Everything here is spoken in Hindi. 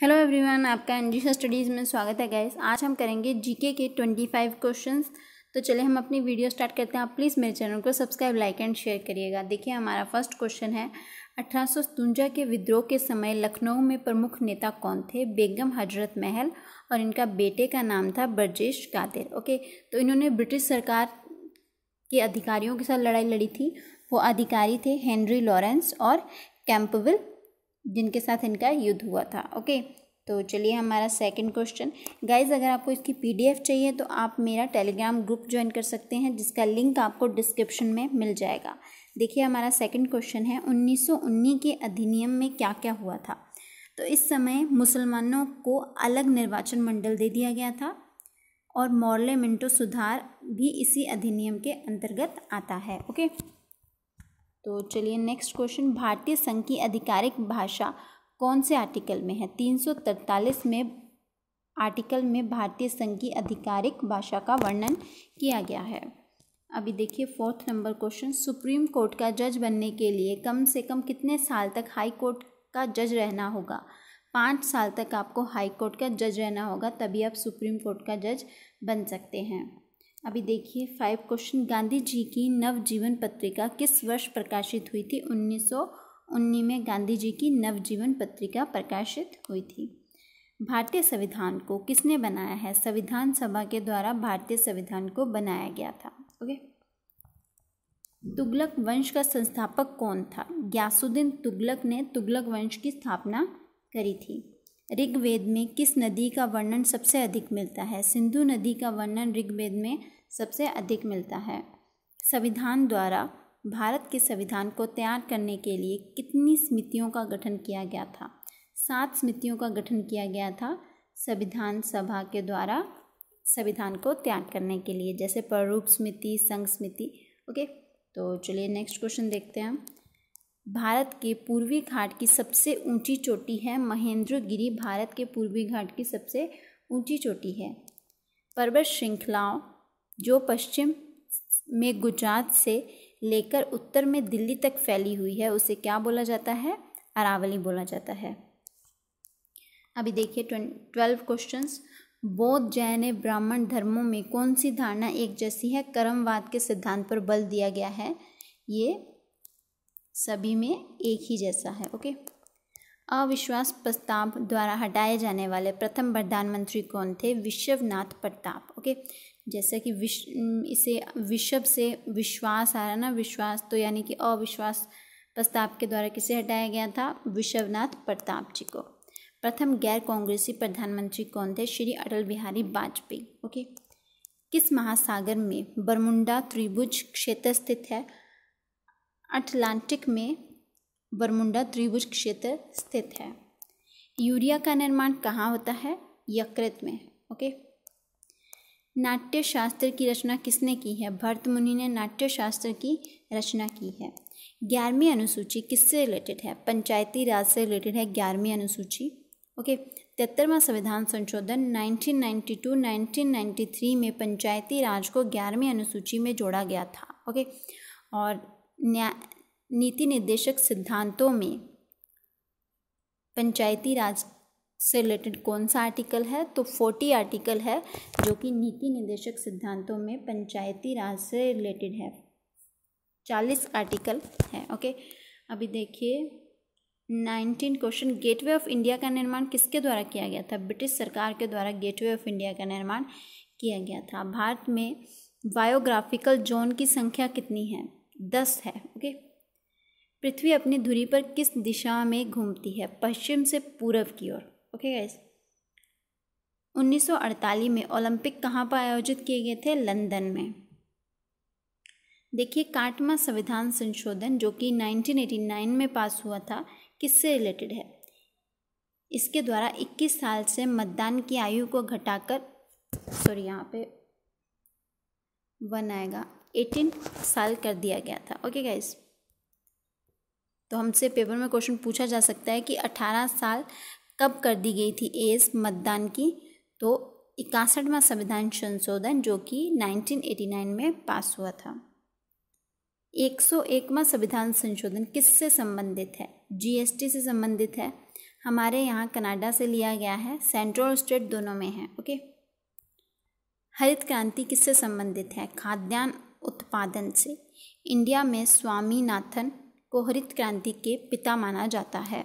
हेलो एवरीवन आपका एन स्टडीज़ में स्वागत है गैस आज हम करेंगे जीके के ट्वेंटी फाइव क्वेश्चन तो चले हम अपनी वीडियो स्टार्ट करते हैं आप प्लीज़ मेरे चैनल को सब्सक्राइब लाइक एंड शेयर करिएगा देखिए हमारा फर्स्ट क्वेश्चन है अठारह के विद्रोह के समय लखनऊ में प्रमुख नेता कौन थे बेगम हजरत महल और इनका बेटे का नाम था ब्रजेश कादिर ओके तो इन्होंने ब्रिटिश सरकार के अधिकारियों के साथ लड़ाई लड़ी थी वो अधिकारी थे हेनरी लॉरेंस और कैंपविल जिनके साथ इनका युद्ध हुआ था ओके तो चलिए हमारा सेकंड क्वेश्चन गाइज अगर आपको इसकी पीडीएफ चाहिए तो आप मेरा टेलीग्राम ग्रुप ज्वाइन कर सकते हैं जिसका लिंक आपको डिस्क्रिप्शन में मिल जाएगा देखिए हमारा सेकंड क्वेश्चन है 1919 के अधिनियम में क्या क्या हुआ था तो इस समय मुसलमानों को अलग निर्वाचन मंडल दे दिया गया था और मॉर्ले सुधार भी इसी अधिनियम के अंतर्गत आता है ओके तो चलिए नेक्स्ट क्वेश्चन भारतीय संघ की आधिकारिक भाषा कौन से आर्टिकल में है तीन सौ तैतालीस में आर्टिकल में भारतीय संघ की आधिकारिक भाषा का वर्णन किया गया है अभी देखिए fourth number question supreme court का जज बनने के लिए कम से कम कितने साल तक हाई कोर्ट का जज रहना होगा पाँच साल तक आपको हाई कोर्ट का जज रहना होगा तभी आप सुप्रीम कोर्ट का जज बन सकते हैं अभी देखिए फाइव क्वेश्चन गांधी जी की नवजीवन पत्रिका किस वर्ष प्रकाशित हुई थी उन्नीस सौ उन्नीस में गांधी जी की नवजीवन पत्रिका प्रकाशित हुई थी भारतीय संविधान को किसने बनाया है संविधान सभा के द्वारा भारतीय संविधान को बनाया गया था ओके तुगलक वंश का संस्थापक कौन था ग्यासुद्दीन तुगलक ने तुगलक वंश की स्थापना करी थी ऋग्वेद में किस नदी का वर्णन सबसे अधिक मिलता है सिंधु नदी का वर्णन ऋग्वेद में सबसे अधिक मिलता है संविधान द्वारा भारत के संविधान को तैयार करने के लिए कितनी समितियों का गठन किया गया था सात समितियों का गठन किया गया था संविधान सभा के द्वारा संविधान को तैयार करने के लिए जैसे प्ररूप समिति संघ समिति ओके तो चलिए नेक्स्ट क्वेश्चन देखते हैं भारत के पूर्वी घाट की सबसे ऊंची चोटी है महेंद्रगिरी भारत के पूर्वी घाट की सबसे ऊंची चोटी है पर्वत श्रृंखलाओं जो पश्चिम में गुजरात से लेकर उत्तर में दिल्ली तक फैली हुई है उसे क्या बोला जाता है अरावली बोला जाता है अभी देखिए ट्वेल्व क्वेश्चन बौद्ध जैन ब्राह्मण धर्मों में कौन सी धारणा एक जैसी है कर्मवाद के सिद्धांत पर बल दिया गया है ये सभी में एक ही जैसा है ओके अविश्वास प्रस्ताव द्वारा हटाए जाने वाले प्रथम प्रधानमंत्री कौन थे विश्वनाथ प्रताप ओके जैसा कि विश इसे विश्व से विश्वास आ रहा ना विश्वास तो यानी कि अविश्वास प्रस्ताव के द्वारा किसे हटाया गया था विश्वनाथ प्रताप जी को प्रथम गैर कांग्रेसी प्रधानमंत्री कौन थे श्री अटल बिहारी वाजपेयी ओके किस महासागर में बरमुंडा त्रिभुज क्षेत्र स्थित है अटलांटिक में बरमुंडा त्रिभुज क्षेत्र स्थित है यूरिया का निर्माण कहाँ होता है यकृत में ओके नाट्य शास्त्र की रचना किसने की है भरत मुनि ने नाट्य शास्त्र की रचना की है ग्यारहवीं अनुसूची किससे रिलेटेड है पंचायती राज से रिलेटेड है ग्यारहवीं अनुसूची ओके तिहत्तरवा संविधान संशोधन 1992 1993 में पंचायती राज को ग्यारहवीं अनुसूची में जोड़ा गया था ओके और नीति निर्देशक सिद्धांतों में पंचायती राज से रिलेटेड कौन सा आर्टिकल है तो फोर्टी आर्टिकल है जो कि नीति निर्देशक सिद्धांतों में पंचायती राज से रिलेटेड है चालीस आर्टिकल है ओके अभी देखिए nineteen question gateway of India का निर्माण किसके द्वारा किया गया था ब्रिटिश सरकार के द्वारा गेटवे ऑफ इंडिया का निर्माण किया गया था भारत में बायोग्राफिकल जोन की संख्या कितनी है दस है ओके पृथ्वी अपनी धुरी पर किस दिशा में घूमती है पश्चिम से पूर्व की ओर ओके गाइस 1948 में ओलंपिक कहाँ पर आयोजित किए गए थे लंदन में देखिए काटमा संविधान संशोधन जो कि 1989 में पास हुआ था किससे रिलेटेड है इसके द्वारा 21 साल से मतदान की आयु को घटाकर सॉरी यहाँ पे वन आएगा एटीन साल कर दिया गया था ओके गाइज तो हमसे पेपर में क्वेश्चन पूछा जा सकता है कि अठारह साल कब कर दी गई थी एज मतदान की तो इकसठवा संविधान संशोधन जो कि 1989 में पास हुआ था 101वां संविधान संशोधन किससे संबंधित है जीएसटी से संबंधित है हमारे यहाँ कनाडा से लिया गया है सेंट्रल और स्टेट दोनों में है ओके हरित क्रांति किससे संबंधित है खाद्यान्न उत्पादन से इंडिया में स्वामीनाथन को हरित क्रांति के पिता माना जाता है